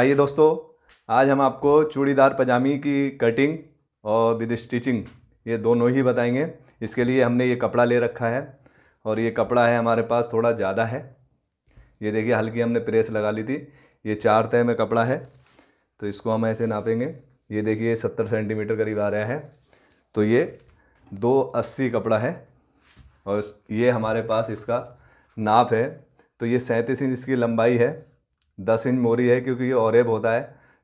आइए दोस्तों आज हम आपको चूड़ीदार पजामी की कटिंग और विद स्टिचिंग ये दोनों ही बताएंगे इसके लिए हमने ये कपड़ा ले रखा है और ये कपड़ा है हमारे पास थोड़ा ज़्यादा है ये देखिए हल्की हमने प्रेस लगा ली थी ये चार तय में कपड़ा है तो इसको हम ऐसे नापेंगे ये देखिए सत्तर सेंटीमीटर करीब आ रहा है तो ये दो अस्सी कपड़ा है और ये हमारे पास इसका नाप है तो ये सैंतीस इंच इसकी लंबाई है दस इंच मोरी है क्योंकि ये औरब होता है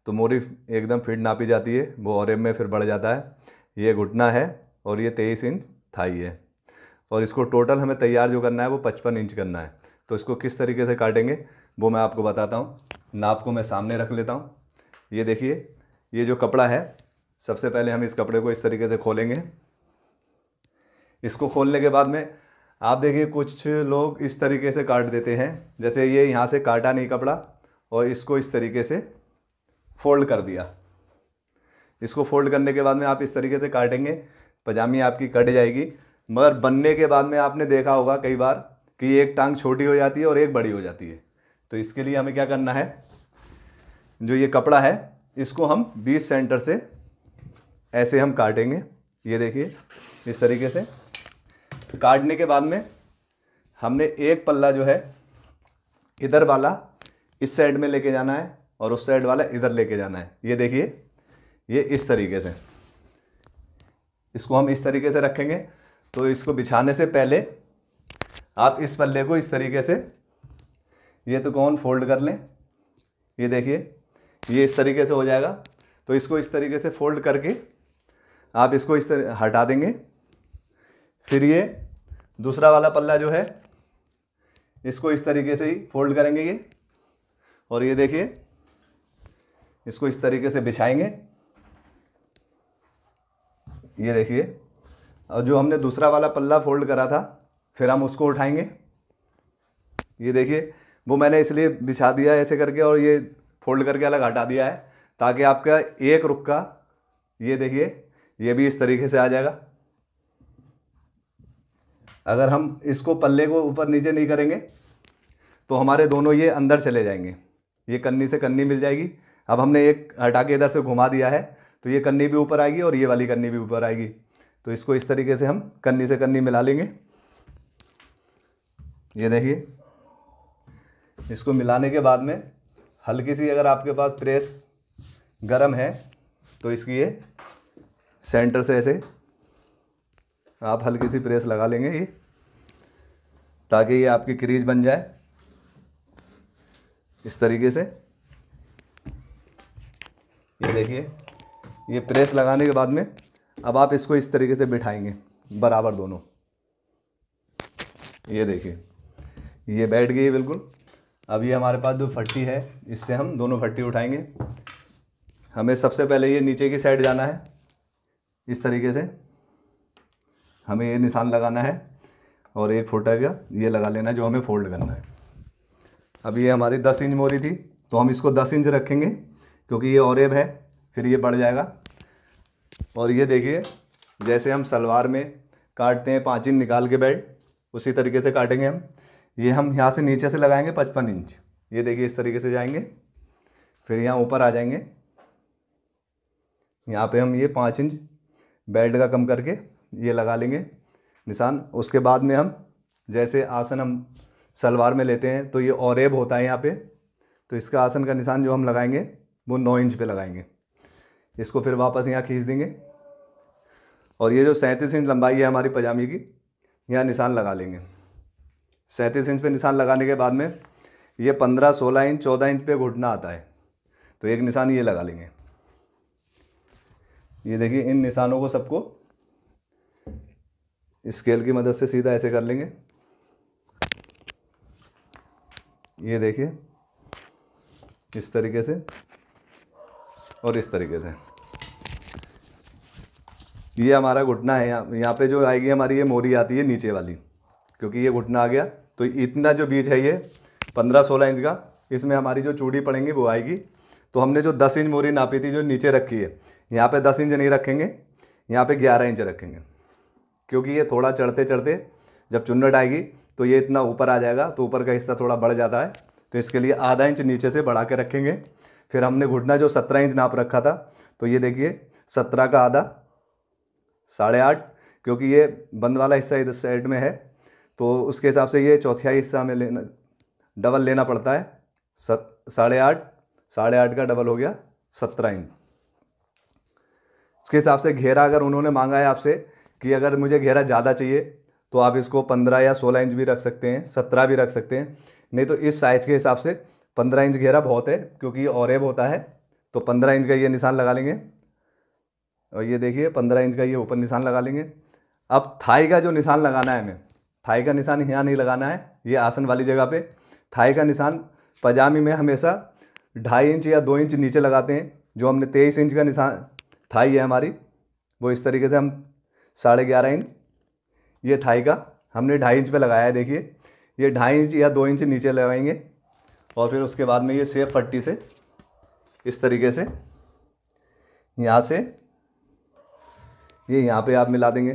तो मोरी एकदम फिट नापी जाती है वो औरब में फिर बढ़ जाता है ये घुटना है और ये तेईस इंच थाई है और इसको टोटल हमें तैयार जो करना है वो पचपन इंच करना है तो इसको किस तरीके से काटेंगे वो मैं आपको बताता हूँ नाप को मैं सामने रख लेता हूँ ये देखिए ये जो कपड़ा है सबसे पहले हम इस कपड़े को इस तरीके से खोलेंगे इसको खोलने के बाद में आप देखिए कुछ लोग इस तरीके से काट देते हैं जैसे ये यहाँ से काटा नहीं कपड़ा और इसको इस तरीके से फोल्ड कर दिया इसको फोल्ड करने के बाद में आप इस तरीके से काटेंगे पजामी आपकी कट जाएगी मगर बनने के बाद में आपने देखा होगा कई बार कि एक टांग छोटी हो जाती है और एक बड़ी हो जाती है तो इसके लिए हमें क्या करना है जो ये कपड़ा है इसको हम बीस सेंटर से ऐसे हम काटेंगे ये देखिए इस तरीके से काटने के बाद में हमने एक पल्ला जो है इधर वाला इस साइड में लेके जाना है और उस साइड वाला इधर लेके जाना है ये देखिए ये इस तरीके से इसको हम इस तरीके से रखेंगे तो इसको बिछाने से पहले आप इस पल्ले को इस तरीके से ये तो कौन फोल्ड कर लें ये देखिए ये इस तरीके से हो जाएगा तो इसको इस तरीके से फोल्ड करके आप इसको इस तरह हटा देंगे फिर ये दूसरा वाला पल्ला जो है इसको इस तरीके से ही फोल्ड करेंगे ये और ये देखिए इसको इस तरीके से बिछाएंगे ये देखिए और जो हमने दूसरा वाला पल्ला फोल्ड करा था फिर हम उसको उठाएंगे ये देखिए वो मैंने इसलिए बिछा दिया ऐसे करके और ये फोल्ड करके अलग हटा दिया है ताकि आपका एक रुक का ये देखिए ये भी इस तरीके से आ जाएगा अगर हम इसको पल्ले को ऊपर नीचे नहीं करेंगे तो हमारे दोनों ये अंदर चले जाएंगे ये कन्नी से कन्नी मिल जाएगी अब हमने एक हटा के इधर से घुमा दिया है तो ये कन्नी भी ऊपर आएगी और ये वाली कन्नी भी ऊपर आएगी तो इसको इस तरीके से हम कन्नी से कन्नी मिला लेंगे ये देखिए इसको मिलाने के बाद में हल्की सी अगर आपके पास प्रेस गरम है तो इसकी ये सेंटर से ऐसे आप हल्की सी प्रेस लगा लेंगे ये ताकि ये आपकी क्रीज बन जाए इस तरीके से ये देखिए ये प्रेस लगाने के बाद में अब आप इसको इस तरीके से बिठाएंगे बराबर दोनों ये देखिए ये बैठ गई बिल्कुल अब ये हमारे पास जो फट्टी है इससे हम दोनों फट्टी उठाएंगे हमें सबसे पहले ये नीचे की साइड जाना है इस तरीके से हमें ये निशान लगाना है और एक फोटा का ये लगा लेना है जो हमें फोल्ड करना है अब ये हमारी दस इंच मोरी थी तो हम इसको दस इंच रखेंगे क्योंकि ये औरब है फिर ये बढ़ जाएगा और ये देखिए जैसे हम सलवार में काटते हैं पाँच इंच निकाल के बेल्ट उसी तरीके से काटेंगे हम ये हम यहाँ से नीचे से लगाएंगे पचपन इंच ये देखिए इस तरीके से जाएंगे फिर यहाँ ऊपर आ जाएंगे यहाँ पे हम ये पाँच इंच बेल्ट का कम करके ये लगा लेंगे निशान उसके बाद में हम जैसे आसन हम सलवार में लेते हैं तो ये औरब होता है यहाँ पे तो इसका आसन का निशान जो हम लगाएंगे वो नौ इंच पे लगाएंगे इसको फिर वापस यहाँ खींच देंगे और ये जो सैंतीस इंच लंबाई है हमारी पजामे की यहाँ निशान लगा लेंगे सैंतीस इंच पे निशान लगाने के बाद में ये पंद्रह सोलह इंच चौदह इंच पे घुटना आता है तो एक निशान ये लगा लेंगे ये देखिए इन निशानों को सबको स्केल की मदद से सीधा ऐसे कर लेंगे ये देखिए इस तरीके से और इस तरीके से ये हमारा घुटना है यहाँ यहाँ पे जो आएगी हमारी ये मोरी आती है नीचे वाली क्योंकि ये घुटना आ गया तो इतना जो बीज है ये पंद्रह सोलह इंच का इसमें हमारी जो चूड़ी पड़ेंगी वो आएगी तो हमने जो दस इंच मोरी नापी थी जो नीचे रखी है यहाँ पे दस इंच नहीं रखेंगे यहाँ पे ग्यारह इंच रखेंगे क्योंकि ये थोड़ा चढ़ते चढ़ते जब चुन्नट आएगी तो ये इतना ऊपर आ जाएगा तो ऊपर का हिस्सा थोड़ा बढ़ जाता है तो इसके लिए आधा इंच नीचे से बढ़ा के रखेंगे फिर हमने घुटना जो सत्रह इंच नाप रखा था तो ये देखिए सत्रह का आधा साढ़े आठ क्योंकि ये बंद वाला हिस्सा इधर साइड में है तो उसके हिसाब से ये चौथियाई हिस्सा हमें लेना डबल लेना पड़ता है सत साढ़े आठ साढ़े आठ का डबल हो गया सत्रह इंच इसके हिसाब से घेरा अगर उन्होंने मांगा है आपसे कि अगर मुझे घेरा ज़्यादा चाहिए तो आप इसको पंद्रह या सोलह इंच भी रख सकते हैं सत्रह भी रख सकते हैं नहीं तो इस साइज़ के हिसाब से पंद्रह इंच घेरा बहुत है क्योंकि एब होता है तो पंद्रह इंच का ये निशान लगा लेंगे और ये देखिए पंद्रह इंच का ये ऊपर निशान लगा लेंगे अब थाई का जो निशान लगाना है हमें थाई का निशान यहाँ नहीं लगाना है ये आसन वाली जगह पे थाई का निशान पजामी में हमेशा ढाई इंच या दो इंच नीचे लगाते हैं जो हमने तेईस इंच का निशान थाई है हमारी वो इस तरीके से हम साढ़े ग्यारह इंच ये थाई का हमने ढाई इंच पे लगाया है देखिए ये ढाई इंच या दो इंच नीचे लगाएंगे और फिर उसके बाद में ये सेफ पट्टी से इस तरीके से यहाँ से ये यहाँ पे आप मिला देंगे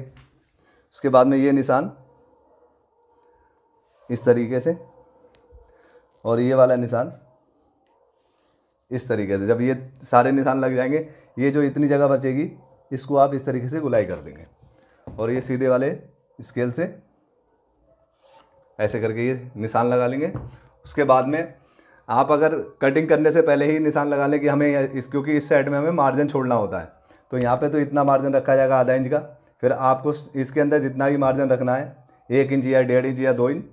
उसके बाद में ये निशान इस तरीके से और ये वाला निशान इस तरीके से जब ये सारे निशान लग जाएंगे ये जो इतनी जगह बचेगी इसको आप इस तरीके से गुलाई कर देंगे और ये सीधे वाले स्केल से ऐसे करके ये निशान लगा लेंगे उसके बाद में आप अगर कटिंग करने से पहले ही निशान लगा लें कि हमें इस क्योंकि इस साइड में हमें मार्जिन छोड़ना होता है तो यहाँ पे तो इतना मार्जिन रखा जाएगा आधा इंच का फिर आपको इसके अंदर जितना भी मार्जिन रखना है एक इंच या डेढ़ इंच या दो इंच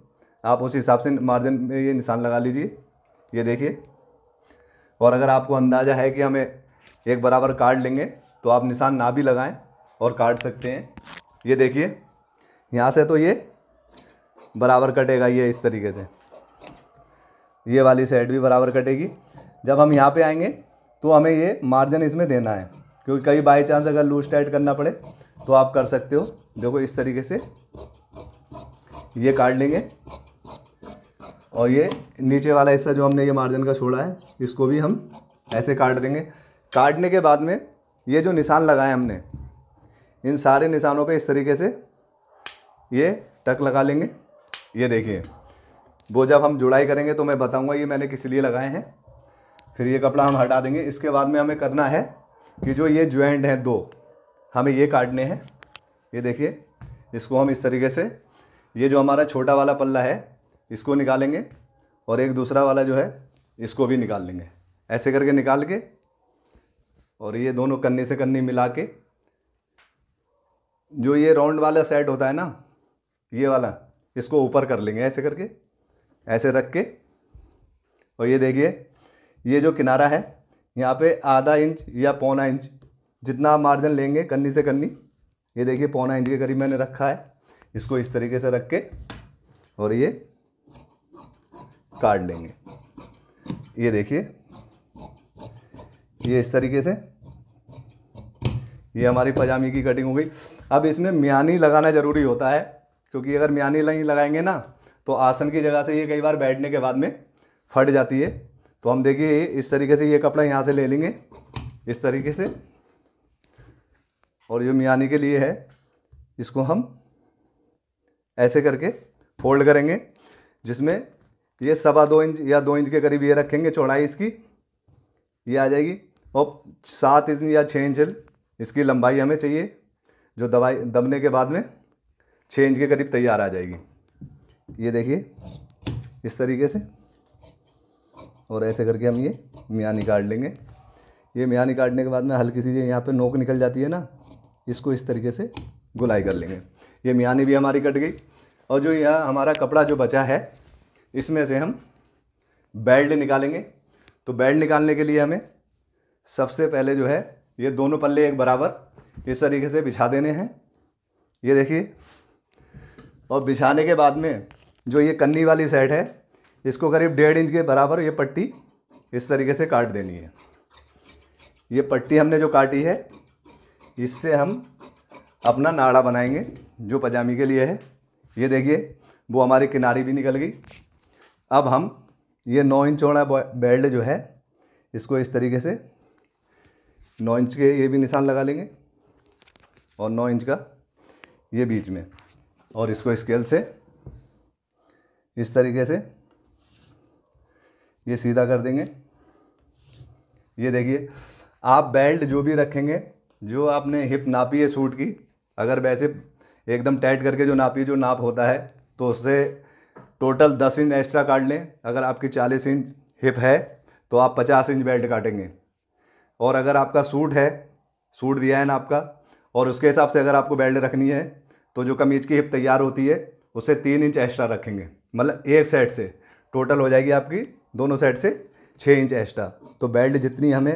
आप उस हिसाब से मार्जिन में ये निशान लगा लीजिए ये देखिए और अगर आपको अंदाज़ा है कि हमें एक बराबर काट लेंगे तो आप निशान ना भी लगाएँ और काट सकते हैं ये देखिए यहाँ से तो ये बराबर कटेगा ये इस तरीके से ये वाली साइड भी बराबर कटेगी जब हम यहाँ पे आएंगे तो हमें ये मार्जिन इसमें देना है क्योंकि कभी बाई चांस अगर लूज टाइट करना पड़े तो आप कर सकते हो देखो इस तरीके से ये काट लेंगे और ये नीचे वाला हिस्सा जो हमने ये मार्जिन का छोड़ा है इसको भी हम ऐसे काट देंगे काटने के बाद में ये जो निशान लगाए हमने इन सारे निशानों पे इस तरीके से ये टक लगा लेंगे ये देखिए वो जब हम जुड़ाई करेंगे तो मैं बताऊंगा ये मैंने किस लिए लगाए हैं फिर ये कपड़ा हम हटा देंगे इसके बाद में हमें करना है कि जो ये ज्वाइंट हैं दो हमें ये काटने हैं ये देखिए इसको हम इस तरीके से ये जो हमारा छोटा वाला पल्ला है इसको निकालेंगे और एक दूसरा वाला जो है इसको भी निकाल लेंगे ऐसे करके निकाल के और ये दोनों कन्नी से कन्नी मिला के जो ये राउंड वाला सेट होता है ना ये वाला इसको ऊपर कर लेंगे ऐसे करके ऐसे रख के और ये देखिए ये जो किनारा है यहाँ पे आधा इंच या पौना इंच जितना आप मार्जिन लेंगे कन्नी से कन्नी ये देखिए पौना इंच के करीब मैंने रखा है इसको इस तरीके से रख के और ये काट लेंगे ये देखिए ये इस तरीके से ये हमारी पजामी की कटिंग हो गई अब इसमें म्यानी लगाना ज़रूरी होता है क्योंकि अगर म्यानी लाइन लगाएंगे ना तो आसन की जगह से ये कई बार बैठने के बाद में फट जाती है तो हम देखिए इस तरीके से ये कपड़ा यहाँ से ले लेंगे इस तरीके से और जो मियानी के लिए है इसको हम ऐसे करके फोल्ड करेंगे जिसमें ये सवा दो इंच या दो इंच के करीब ये रखेंगे चौड़ाई इसकी ये आ जाएगी और सात इंच या छः इंच इसकी लंबाई हमें चाहिए जो दवाई दबने के बाद में छः इंच के करीब तैयार आ जाएगी ये देखिए इस तरीके से और ऐसे करके हम ये मियाँ निकाल लेंगे ये मियाँ निकालने के बाद में हल्की सी यहाँ पर नोक निकल जाती है ना इसको इस तरीके से गुलाई कर लेंगे ये मियानी भी हमारी कट गई और जो यहाँ हमारा कपड़ा जो बचा है इसमें से हम बेल्ट निकालेंगे तो बेल्ट निकालने के लिए हमें सबसे पहले जो है ये दोनों पल्ले एक बराबर इस तरीके से बिछा देने हैं ये देखिए और बिछाने के बाद में जो ये कन्नी वाली सेट है इसको करीब डेढ़ इंच के बराबर ये पट्टी इस तरीके से काट देनी है ये पट्टी हमने जो काटी है इससे हम अपना नाड़ा बनाएंगे जो पजामी के लिए है ये देखिए वो हमारी किनारी भी निकल गई अब हम ये नौ इंच चौड़ा बेल्ट जो है इसको इस तरीके से नौ इंच के ये भी निशान लगा लेंगे और नौ इंच का ये बीच में और इसको स्केल से इस तरीके से ये सीधा कर देंगे ये देखिए आप बेल्ट जो भी रखेंगे जो आपने हिप नापी है सूट की अगर वैसे एकदम टाइट करके जो नापी जो नाप होता है तो उससे टोटल दस इंच एक्स्ट्रा काट लें अगर आपकी चालीस इंच हिप है तो आप पचास इंच बेल्ट काटेंगे और अगर आपका सूट है सूट दिया है ना आपका और उसके हिसाब से अगर आपको बेल्ट रखनी है तो जो कमीज की हिप तैयार होती है उसे तीन इंच एक्स्ट्रा रखेंगे मतलब एक साइड से टोटल हो जाएगी आपकी दोनों साइड से छः इंच एक्स्ट्रा तो बेल्ट जितनी हमें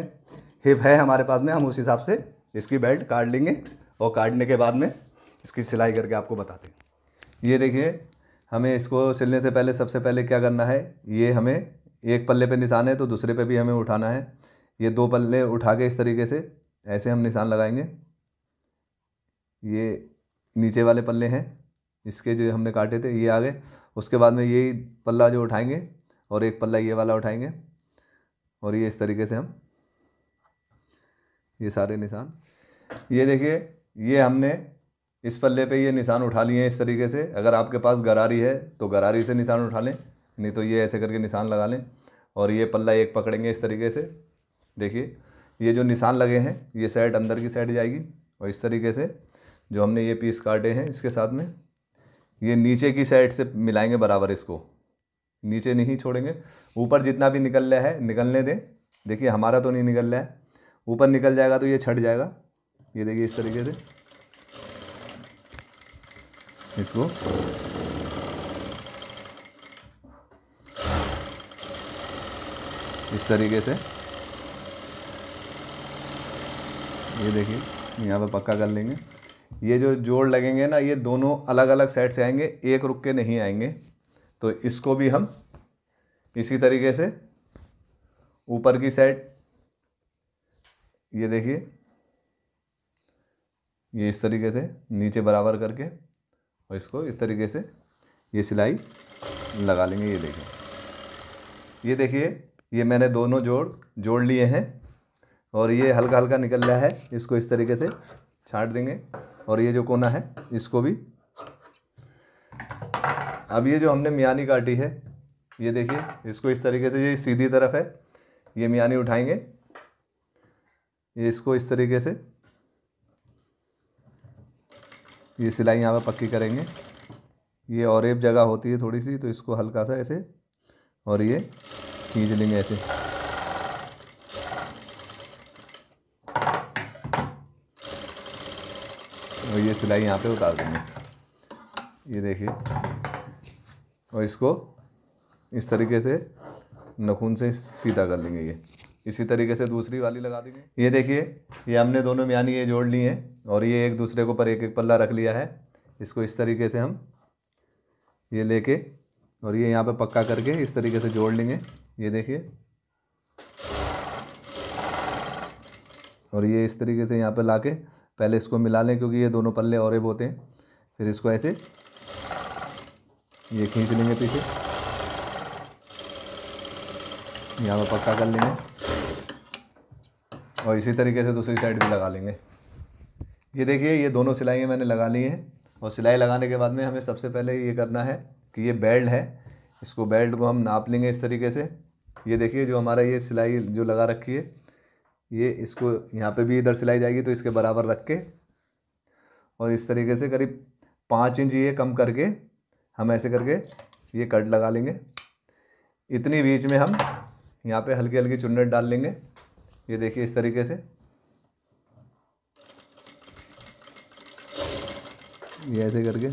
हिप है हमारे पास में हम उस हिसाब से इसकी बेल्ट काट लेंगे और काटने के बाद में इसकी सिलाई करके आपको बताते हैं ये देखिए हमें इसको सिलने से पहले सबसे पहले क्या करना है ये हमें एक पल्ले पे निशान है तो दूसरे पे भी हमें उठाना है ये दो पल्ले उठा के इस तरीके से ऐसे हम निशान लगाएंगे ये नीचे वाले पल्ले हैं इसके जो हमने काटे थे ये आ गए उसके बाद में यही पल्ला जो उठाएंगे और एक पल्ला ये वाला उठाएंगे और ये इस तरीके से हम ये सारे निशान ये देखिए ये हमने इस पल्ले पे ये निशान उठा लिए हैं इस तरीके से अगर आपके पास गरारी है तो गरारी से निशान उठा लें नहीं तो ये ऐसे करके निशान लगा लें और ये पल्ला एक पकड़ेंगे इस तरीके से देखिए ये जो निशान लगे हैं ये साइड अंदर की साइड जाएगी और इस तरीके से जो हमने ये पीस काटे हैं इसके साथ में ये नीचे की साइड से मिलाएंगे बराबर इसको नीचे नहीं छोड़ेंगे ऊपर जितना भी निकल रहा है निकलने दें देखिए हमारा तो नहीं निकल रहा है ऊपर निकल जाएगा तो ये छट जाएगा ये देखिए इस तरीके से इसको इस तरीके से ये देखिए यहाँ पर पक्का कर लेंगे ये जो जोड़ लगेंगे ना ये दोनों अलग अलग साइड से आएंगे एक रुक के नहीं आएंगे तो इसको भी हम इसी तरीके से ऊपर की साइड ये देखिए ये इस तरीके से नीचे बराबर करके और इसको इस तरीके से ये सिलाई लगा लेंगे ये देखिए ये देखिए ये मैंने दोनों जोड़ जोड़ लिए हैं और ये हल्का हल्का निकल रहा है इसको इस तरीके से छाँट देंगे और ये जो कोना है इसको भी अब ये जो हमने मियानी काटी है ये देखिए इसको इस तरीके से ये सीधी तरफ है ये मियानी उठाएंगे ये इसको इस तरीके से ये सिलाई यहाँ पर पक्की करेंगे ये और एक जगह होती है थोड़ी सी तो इसको हल्का सा ऐसे और ये खींच लेंगे ऐसे और ये सिलाई यहाँ पे उतार देंगे ये देखिए और इसको इस तरीके से नखून से सीधा कर लेंगे ये इसी तरीके से दूसरी वाली लगा देंगे ये देखिए ये हमने दोनों में यानी ये जोड़ ली है और ये एक दूसरे के ऊपर एक एक पल्ला रख लिया है इसको इस तरीके से हम ये लेके और ये यहाँ पे पक्का करके इस तरीके से जोड़ लेंगे ये देखिए और ये इस तरीके से यहाँ पे लाके पहले इसको मिला लें क्योंकि ये दोनों पल्ले और होते हैं फिर इसको ऐसे ये खींच लेंगे पीछे यहाँ पर पक्का कर लेंगे और इसी तरीके से दूसरी साइड भी लगा लेंगे ये देखिए ये दोनों सिलाइयाँ मैंने लगा ली हैं और सिलाई लगाने के बाद में हमें सबसे पहले ये करना है कि ये बेल्ट है इसको बेल्ट को हम नाप लेंगे इस तरीके से ये देखिए जो हमारा ये सिलाई जो लगा रखी है ये इसको यहाँ पे भी इधर सिलाई जाएगी तो इसके बराबर रख के और इस तरीके से करीब पाँच इंच ये कम करके हम ऐसे करके ये कट लगा लेंगे इतनी बीच में हम यहाँ पे हल्की हल्की चुन्नट डाल लेंगे ये देखिए इस तरीके से ये ऐसे करके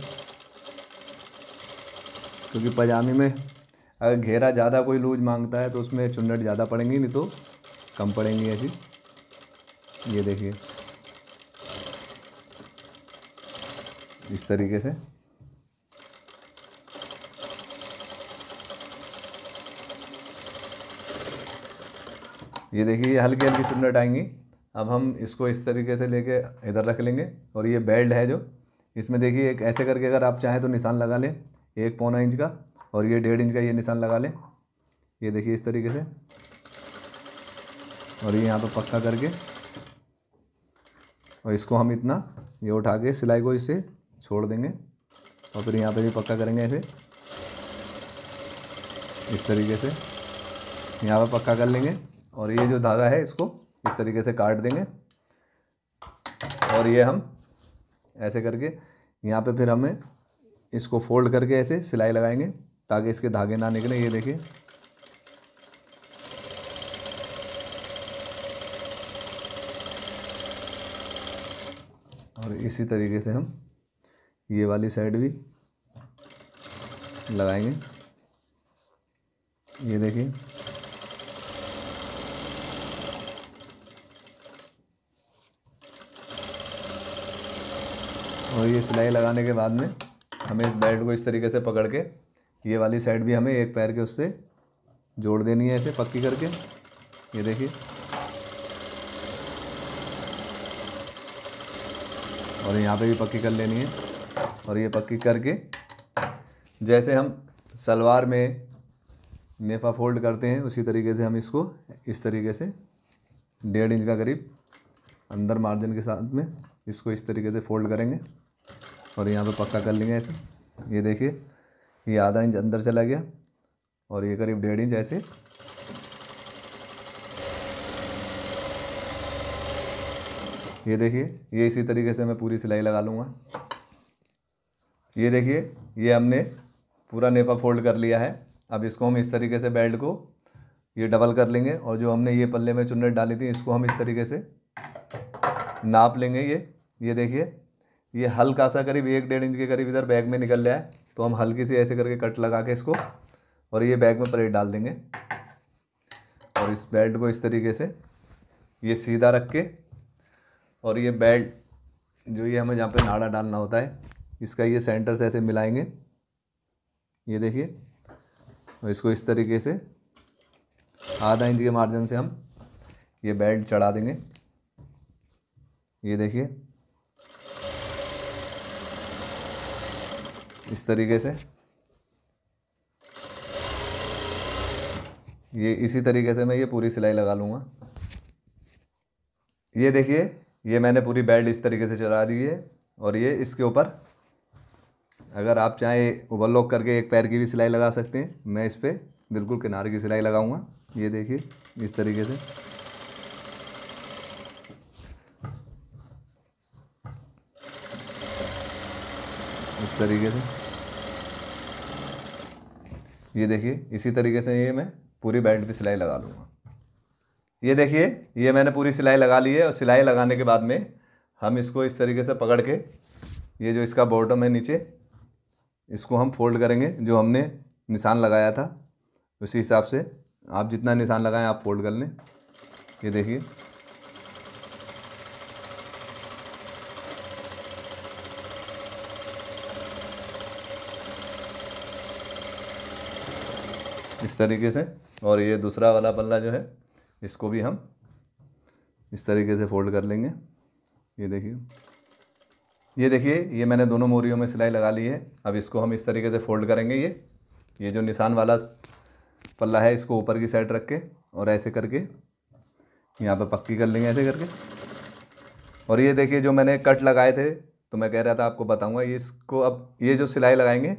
क्योंकि पजामी में अगर घेरा ज़्यादा कोई लूज मांगता है तो उसमें चुन्नट ज़्यादा पड़ेंगी नहीं तो कम पड़ेंगी ऐसी ये देखिए इस तरीके से ये देखिए हल्की हल्की चुनट आएंगी अब हम इसको इस तरीके से लेके इधर रख लेंगे और ये बेल्ट है जो इसमें देखिए एक ऐसे करके अगर आप चाहें तो निशान लगा लें एक पौना इंच का और ये डेढ़ इंच का ये निशान लगा लें ये देखिए इस तरीके से और ये यहाँ पर तो पक्का करके और इसको हम इतना ये उठा के सिलाई को इसे छोड़ देंगे और फिर यहाँ पे भी पक्का करेंगे ऐसे इस तरीके से यहाँ पर पक्का कर लेंगे और ये जो धागा है इसको इस तरीके से काट देंगे और ये हम ऐसे करके यहाँ पे फिर हमें इसको फोल्ड करके ऐसे सिलाई लगाएंगे ताकि इसके धागे ना निकले ये देखिए और इसी तरीके से हम ये वाली साइड भी लगाएंगे ये देखिए और ये सिलाई लगाने के बाद में हमें इस बेल्ट को इस तरीके से पकड़ के ये वाली साइड भी हमें एक पैर के उससे जोड़ देनी है ऐसे पक्की करके ये देखिए और यहाँ पे भी पक्की कर लेनी है और ये पक्की करके जैसे हम सलवार में नेफा फोल्ड करते हैं उसी तरीके से हम इसको इस तरीके से डेढ़ इंच का करीब अंदर मार्जिन के साथ में इसको इस तरीके से फोल्ड करेंगे और यहाँ पे पक्का कर लेंगे ऐसे ये देखिए ये आधा इंच अंदर चला गया और ये करीब डेढ़ इंच ऐसे ये देखिए ये इसी तरीके से मैं पूरी सिलाई लगा लूँगा ये देखिए ये हमने पूरा नेपा फोल्ड कर लिया है अब इसको हम इस तरीके से बेल्ट को ये डबल कर लेंगे और जो हमने ये पल्ले में चुनट डाली थी इसको हम इस तरीके से नाप लेंगे ये ये देखिए ये हल्का सा करीब एक डेढ़ इंच के करीब इधर बैग में निकल रहा है तो हम हल्की सी ऐसे करके कट लगा के इसको और ये बैग में प्लेट डाल देंगे और इस बेल्ट को इस तरीके से ये सीधा रख के और ये बेल्ट जो ये हमें जहाँ पे नाड़ा डालना होता है इसका ये सेंटर से ऐसे मिलाएंगे ये देखिए और इसको इस तरीके से आधा इंच के मार्जिन से हम ये बेल्ट चढ़ा देंगे ये देखिए इस तरीके से ये इसी तरीके से मैं ये पूरी सिलाई लगा लूँगा ये देखिए ये मैंने पूरी बेल्ट इस तरीके से चला दी है और ये इसके ऊपर अगर आप चाहें ओवरलॉक करके एक पैर की भी सिलाई लगा सकते हैं मैं इस पर बिल्कुल किनारे की सिलाई लगाऊंगा ये देखिए इस तरीके से इस तरीके से ये देखिए इसी तरीके से ये मैं पूरी बेल्ट पे सिलाई लगा लूँगा ये देखिए ये मैंने पूरी सिलाई लगा ली है और सिलाई लगाने के बाद में हम इसको इस तरीके से पकड़ के ये जो इसका बॉटम है नीचे इसको हम फोल्ड करेंगे जो हमने निशान लगाया था उसी हिसाब से आप जितना निशान लगाएं आप फोल्ड कर लें ये देखिए इस तरीके से और ये दूसरा वाला पल्ला जो है इसको भी हम इस तरीके से फोल्ड कर लेंगे ये देखिए ये देखिए ये मैंने दोनों मोरियों में सिलाई लगा ली है अब इसको हम इस तरीके से फोल्ड करेंगे ये ये जो निशान वाला पल्ला है इसको ऊपर की साइड रख के और ऐसे करके यहाँ पर पक्की कर लेंगे ऐसे करके और ये देखिए जो मैंने कट लगाए थे तो मैं कह रहा था आपको बताऊँगा ये इसको अब ये जो सिलाई लगाएंगे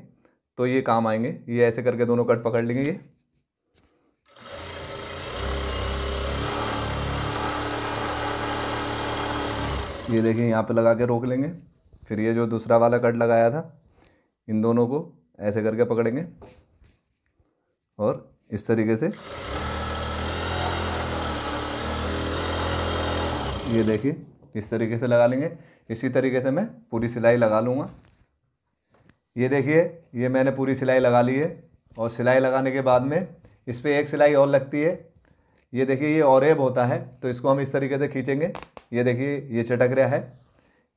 तो ये काम आएंगे ये ऐसे करके दोनों कट पकड़ लेंगे ये ये देखिए यहाँ पे लगा के रोक लेंगे फिर ये जो दूसरा वाला कट लगाया था इन दोनों को ऐसे करके पकड़ेंगे और इस तरीके से ये देखिए इस तरीके से लगा लेंगे इसी तरीके से मैं पूरी सिलाई लगा लूँगा ये देखिए ये मैंने पूरी सिलाई लगा ली है और सिलाई लगाने के बाद में इस पर एक सिलाई और लगती है ये देखिए ये औरब होता है तो इसको हम इस तरीके से खींचेंगे ये देखिए ये चटक रहा है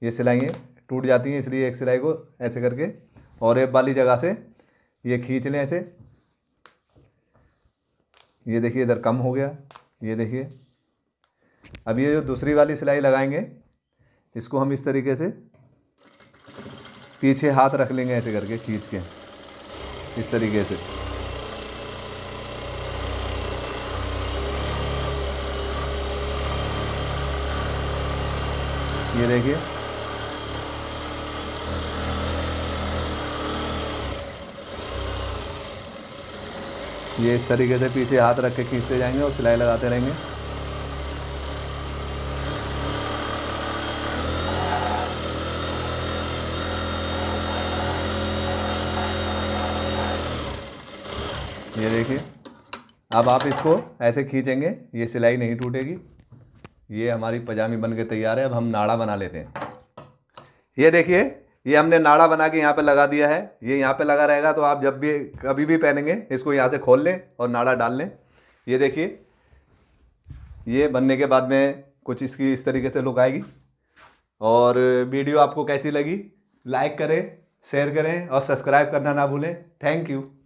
ये सिलाइयाँ टूट जाती हैं इसलिए एक सिलाई को ऐसे करके औरब वाली जगह से ये खींच लें ऐसे ये देखिए इधर कम हो गया ये देखिए अब ये जो दूसरी वाली सिलाई लगाएंगे इसको हम इस तरीके से पीछे हाथ रख लेंगे ऐसे करके खींच के इस तरीके से ये देखिए ये इस तरीके से पीछे हाथ रख के खींचते जाएंगे और सिलाई लगाते रहेंगे ये देखिए अब आप इसको ऐसे खींचेंगे ये सिलाई नहीं टूटेगी ये हमारी पजामी बन के तैयार है अब हम नाड़ा बना लेते हैं ये देखिए ये हमने नाड़ा बना के यहाँ पे लगा दिया है ये यहाँ पे लगा रहेगा तो आप जब भी कभी भी पहनेंगे इसको यहाँ से खोल लें और नाड़ा डाल लें ये देखिए ये बनने के बाद में कुछ इसकी इस तरीके से लुक आएगी और वीडियो आपको कैसी लगी लाइक करें शेयर करें और सब्सक्राइब करना ना भूलें थैंक यू